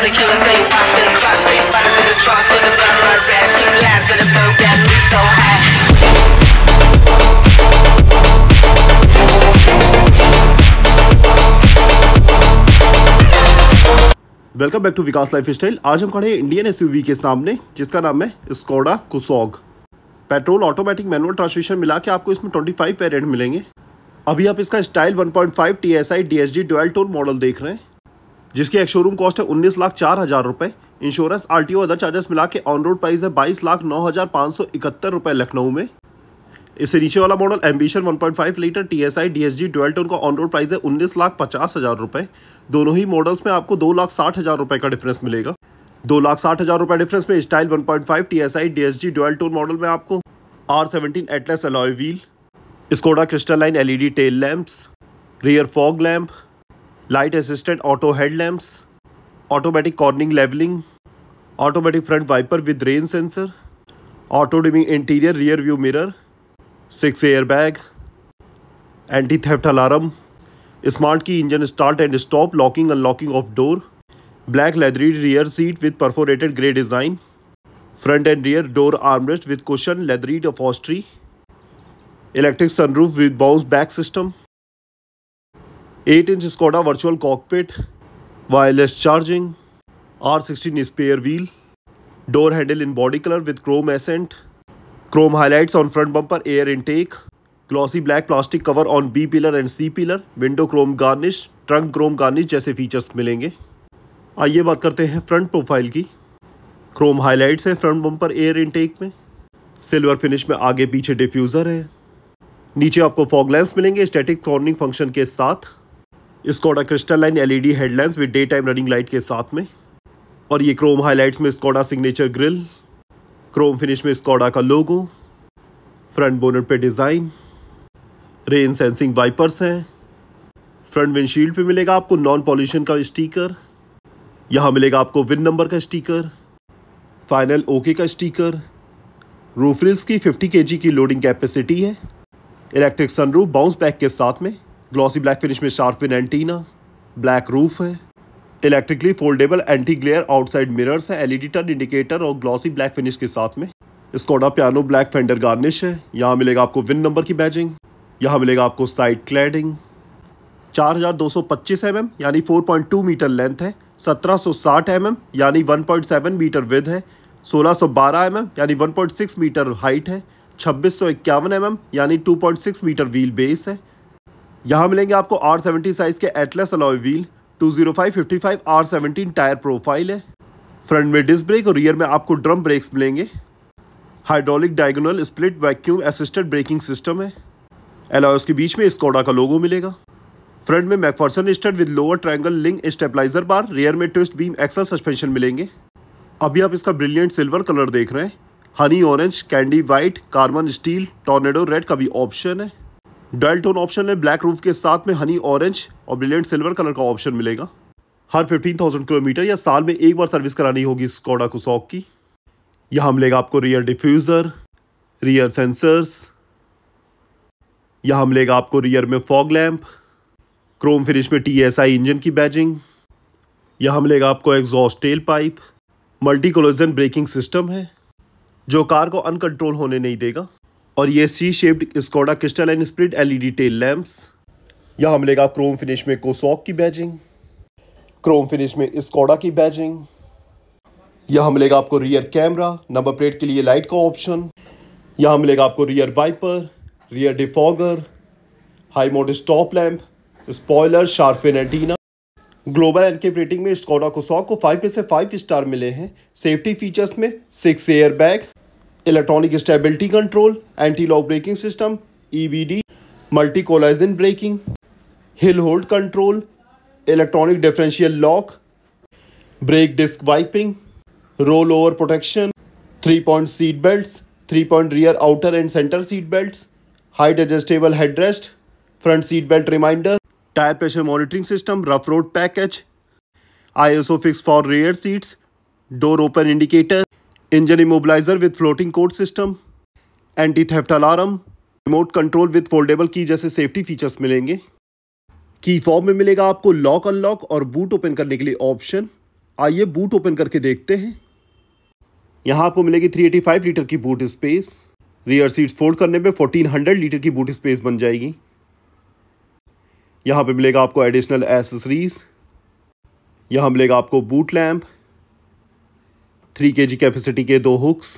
welcome back to Vikas lifestyle आज हम खड़े इंडियन एसयूवी के सामने जिसका नाम है Skoda Kushaq petrol automatic manual transmission मिला के आपको इसमें 25 वेरिएंट मिलेंगे अभी आप इसका style 1.5 TSI DSG dual tone model देख रहे हैं जिसकी एक शोरूम कॉस्ट है उन्नीस लाख चार हज़ार रुपये insurance R T other charges मिला के ऑन रोड प्राइस है बाईस लाख नौ हज़ार पाँच सौ इकहत्तर रुपये लखनऊ में इससे नीचे वाला model ambition 1.5 litre T S I D S G twelve ton का ऑन रोड प्राइस है उन्नीस लाख पचास हज़ार रुपये दोनों ही मॉडल्स में आपको दो लाख साठ हज़ार रुपये का डिफरेंस मिलेगा दो लाख साठ हज़ार रुपये डिफरेंस में style 1.5 point five T S I D S G twelve tone model में आपको R seventeen Atlas alloy wheel Skoda crystal line L E D tail lamps rear fog lamp light assistant auto headlamps, automatic cornering leveling, automatic front wiper with rain sensor, auto dimming interior rear view mirror, 6 airbag, anti-theft alarm, smart key engine start and stop locking unlocking of door, black leathery rear seat with perforated grey design, front and rear door armrest with cushion leathery upholstery, electric sunroof with bounce back system, eight inch Skoda virtual cockpit wireless charging R sixteen spare wheel door handle in body colour with chrome accent chrome highlights on front bumper air intake glossy black plastic cover on B pillar and C pillar window chrome garnish trunk chrome garnish जैसे features मिलेंगे आइए बात करते हैं front profile की chrome highlights है front bumper air intake में silver finish में आगे पीछे डिफ्यूज़र है नीचे आपको फॉग लैंप्स मिलेंगे स्टैटिक कॉर्निंग फंक्शन के साथ Skoda crystal line LED headlights with daytime running light के साथ में और ये क्रोम हाइलाइट्स में Skoda signature grille chrome finish में स्कोडा का लोगो फ्रंट बोनर पे डिज़ाइन रेन सेंसिंग वाइपर्स हैं फ्रंट विंडशील्ड पे मिलेगा आपको नॉन पॉल्यूशन का स्टीकर यहाँ मिलेगा आपको विन नंबर का स्टीकर फाइनल ओके का स्टीकर रूफ रिल्स की 50 केजी की लोडिंग कैपेसिटी है इलेक्ट्रिक सनरूफ बाउंस बैक के साथ में ग्लॉसी ब्लैक फिनिश में shark fin antenna black roof है electrically foldable anti glare outside mirrors है एलईडी टर्न इंडिकेटर और ग्लॉसी ब्लैक फिनिश के साथ में Skoda piano black fender garnish है यहाँ मिलेगा आपको विन नंबर की बैजिंग यहाँ मिलेगा आपको साइड क्लैडिंग 4225 mm यानी 4.2 मीटर लेंथ है 1760 एम यानी 1.7 मीटर विद है 1612 एम यानी 1.6 मीटर हाइट है 2651 एम यानी 2.6 मीटर व्हील बेस है यहाँ मिलेंगे आपको आर सेवेंटी साइज़ के Atlas alloy wheel two zero five fifty five R seventeen tyre profile है फ्रंट में डिस्क ब्रेक और रियर में आपको ड्रम ब्रेक्स मिलेंगे hydraulic diagonal split vacuum assisted braking system है एलॉयस के बीच में स्कोडा का लोगो मिलेगा फ्रंट में McPherson strut with lower triangle link stabiliser bar rear में ट्विस्ट बीम एक्सल सस्पेंशन मिलेंगे अभी आप इसका ब्रिलियंट सिल्वर कलर देख रहे हैं honey orange candy white carbon steel tornado red का भी ऑप्शन है डॉयल टोन ऑप्शन में ब्लैक रूफ के साथ में हनी ऑरेंज और ब्रिलियंट सिल्वर कलर का ऑप्शन मिलेगा हर 15,000 किलोमीटर या साल में एक बार सर्विस करानी होगी स्कोडा कुसॉक की यहाँ मिलेगा आपको रियर डिफ्यूज़र रियर सेंसर्स यहाँ मिलेगा आपको रियर में फॉग लैम्प क्रोम फिनिश में टी इंजन की बैजिंग यहाँ मिलेगा आपको exhaust tail pipe multi collision braking system है जो कार को अनकंट्रोल होने नहीं देगा और ये C shaped Skoda crystal and split LED tail lamps यहाँ मिलेगा क्रोम फिनिश में कोसॉक की बैजिंग क्रोम फिनिश में स्कोडा की बैजिंग यहाँ मिलेगा आपको रियर कैमरा नंबर प्लेट के लिए लाइट का ऑप्शन यहाँ मिलेगा आपको rear wiper rear defogger high mount stop lamp spoiler shark fin antenna global NCAP rating में स्कोडा को कुसॉक को फाइव में से फाइव स्टार मिले हैं सेफ्टी फीचर्स में six air bag electronic stability control, anti-lock braking system, EBD, multi-collision braking, hill hold control, electronic differential lock, brake disc wiping, rollover protection, 3-point seat belts, 3-point rear outer and center seat belts, height adjustable headrest, front seat belt reminder, tire pressure monitoring system, rough road package, ISO fix for rear seats, door open indicator, engine immobiliser with floating code system anti theft alarm remote control with foldable key जैसे safety features मिलेंगे की form में मिलेगा आपको lock unlock और boot open करने के लिए ऑप्शन आइए बूट ओपन करके देखते हैं यहाँ आपको मिलेगी 385 लीटर की boot space rear seats fold करने पे 1400 लीटर की बूट स्पेस बन जाएगी यहाँ पे मिलेगा आपको एडिशनल एसेसरीज यहाँ मिलेगा आपको बूट लैम्प थ्री के कैपेसिटी के दो हुक्स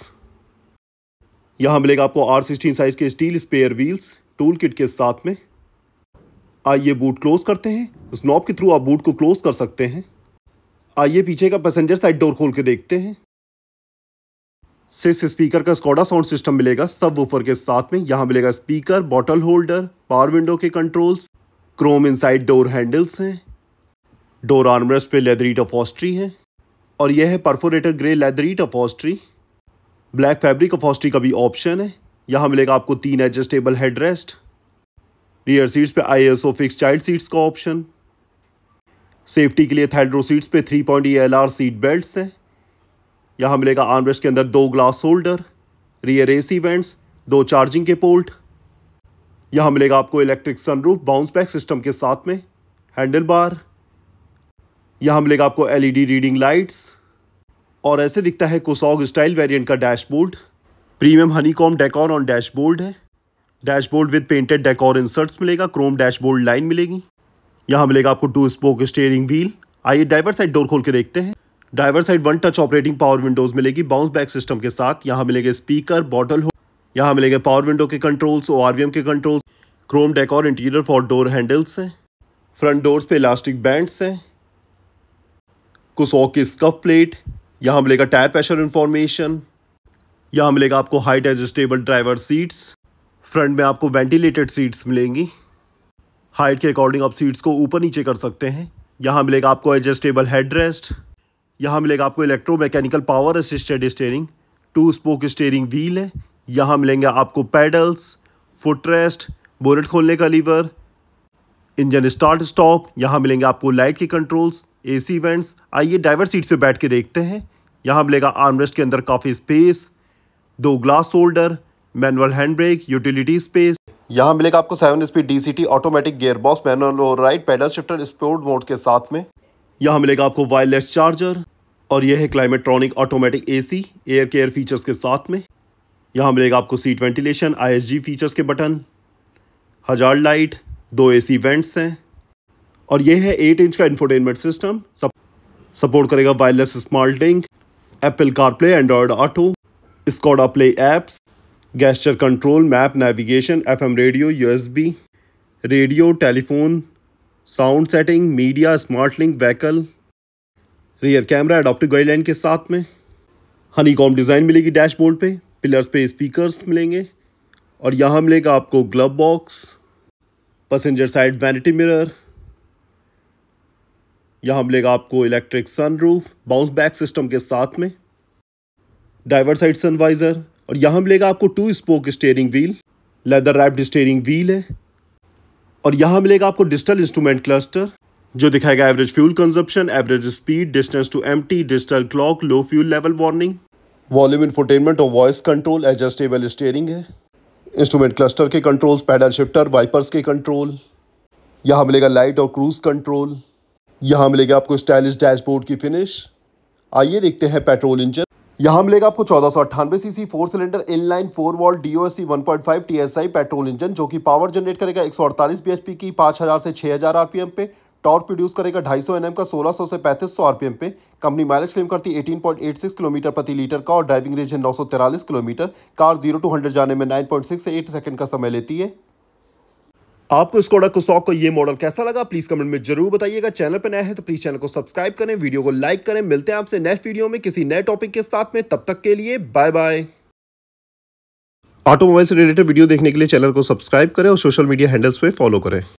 यहाँ मिलेगा आपको आर सिक्सटीन साइज़ के steel spare wheels tool kit के साथ में आइए बूट क्लोज करते हैं स्नॉप के थ्रू आप बूट को क्लोज कर सकते हैं आइए पीछे का पैसेंजर साइड डोर खोल के देखते हैं सिक्स स्पीकर का स्कोडा साउंड सिस्टम मिलेगा सब वूफर के साथ में यहाँ मिलेगा speaker bottle holder power window के controls chrome inside door handles हैं डोर आर्मरेस्ट पे लेदरी टफॉस्ट्री हैं और यह है perforated grey leatherette upholstery black fabric upholstery का भी ऑप्शन है यहाँ मिलेगा आपको तीन adjustable headrest rear seats पे I S O fix child seats का ऑप्शन सेफ्टी के लिए थैल्ड्रो सीट्स पे three point E L R seat belt हैं यहाँ मिलेगा आर्मरेस्ट के अंदर दो glass holder rear A C vents दो चार्जिंग के पोल्ट यहाँ मिलेगा आपको electric sunroof bounce back system के साथ में हैंडल बार यहां मिलेगा आपको एलईडी रीडिंग लाइट्स और ऐसे दिखता है कोसॉग स्टाइल वेरिएंट का dashboard premium honeycomb decor on dashboard है dashboard with painted decor inserts मिलेगा क्रोम डैशबोर्ड लाइन मिलेगी यहाँ मिलेगा आपको टू स्पोक स्टेयरिंग व्हील आइए ड्राइवर साइड डोर खोल के देखते हैं driver side one touch operating power windows मिलेगी बाउंस बैक सिस्टम के साथ यहाँ मिलेंगे स्पीकर बॉटल हो यहाँ मिलेंगे पावर विंडो के कंट्रोल्स ओ के controls chrome decor interior for door handles हैं फ्रंट डोर्स पे इलास्टिक बैंड्स हैं कुसॉक की स्कफ प्लेट यहाँ मिलेगा टायर प्रेशर इन्फॉर्मेशन यहाँ मिलेगा आपको height adjustable driver seats front में आपको वेंटिलेटेड सीट्स मिलेंगी हाइट के अकॉर्डिंग आप सीट्स को ऊपर नीचे कर सकते हैं यहाँ मिलेगा आपको एडजस्टेबल हेड रेस्ट यहाँ मिलेगा आपको electromechanical power assisted steering two spoke steering wheel है यहाँ मिलेंगे आपको पैडल्स फुट रेस्ट बोरेट खोलने का लीवर इंजन स्टार्ट स्टॉप यहाँ मिलेंगे आपको लाइट के कंट्रोल्स एसी वेंट्स आइए ड्राइवर सीट से बैठ के देखते हैं यहाँ मिलेगा आर्मरेस्ट के अंदर काफ़ी स्पेस दो glass holder manual hand brake utility space यहाँ मिलेगा आपको seven speed DCT automatic gear box manual और right paddle shifter sport mode के साथ में यहाँ मिलेगा आपको वायरलेस चार्जर और यह है Climatronic automatic AC air care features के साथ में यहाँ मिलेगा आपको सीट वेंटिलेशन आईएसजी फीचर्स के बटन हजार लाइट दो एसी वेंट्स हैं और ये है एट इंच का इंफोटेनमेंट सिस्टम सब सपोर्ट करेगा wireless smart Apple CarPlay Android Auto Skoda Play apps gesture control map navigation FM radio USB radio telephone sound setting media smart link vehicle rear camera adaptive guideline के साथ में Honey honeycomb design मिलेगी dashboard पे pillars पे speakers मिलेंगे और यहाँ मिलेगा आपको glove box passenger side vanity mirror यहाँ मिलेगा आपको electric sunroof bounce back system के साथ में डाइवर साइड सनवाइज़र और यहाँ मिलेगा आपको two spoke steering wheel leather wrapped steering wheel है और यहाँ मिलेगा आपको डिजिटल इंस्ट्रूमेंट क्लस्टर जो दिखाएगा average fuel consumption average speed distance to एम digital clock low fuel level warning volume infotainment और वॉइस कंट्रोल एडजस्टेबल स्टेयरिंग है इंस्ट्रूमेंट क्लस्टर के कंट्रोल्स पैडल शिफ्टर वाइपर्स के कंट्रोल यहाँ मिलेगा लाइट और क्रूज कंट्रोल यहां मिलेगा आपको स्टाइलिश डैशबोर्ड की फिनिश आइए देखते हैं पेट्रोल इंजन यहां मिलेगा आपको चौदह सौ अट्ठानवे cc four cylinder inline four five DOHC 1.5 TSI petrol engine जो कि पावर जनरेट करेगा 148 बीएचपी की 5000 से 6000 आरपीएम पे टॉर्क प्रोड्यूस करेगा 250 एनएम का 1600 से 3500 आरपीएम पे कंपनी माइलेज क्लेम करती एट 18.86 किलोमीटर प्रति लीटर का और ड्राइविंग रेंज है नौ kilometre car zero to hundred जाने में 9.6 से एट सेकंड का समय लेती है आपको स्कोडा कुसॉक को ये मॉडल कैसा लगा प्लीज कमेंट में जरूर बताइएगा चैनल पर नया है तो प्लीज चैनल को सब्सक्राइब करें वीडियो को लाइक करें मिलते हैं आपसे नेक्स्ट वीडियो में किसी नए टॉपिक के साथ में तब तक के लिए बाय बाय ऑटोमोबाइल से रिलेटेड वीडियो देखने के लिए चैनल को सब्सक्राइब करें और सोशल मीडिया हैंडल्स पे फॉलो करें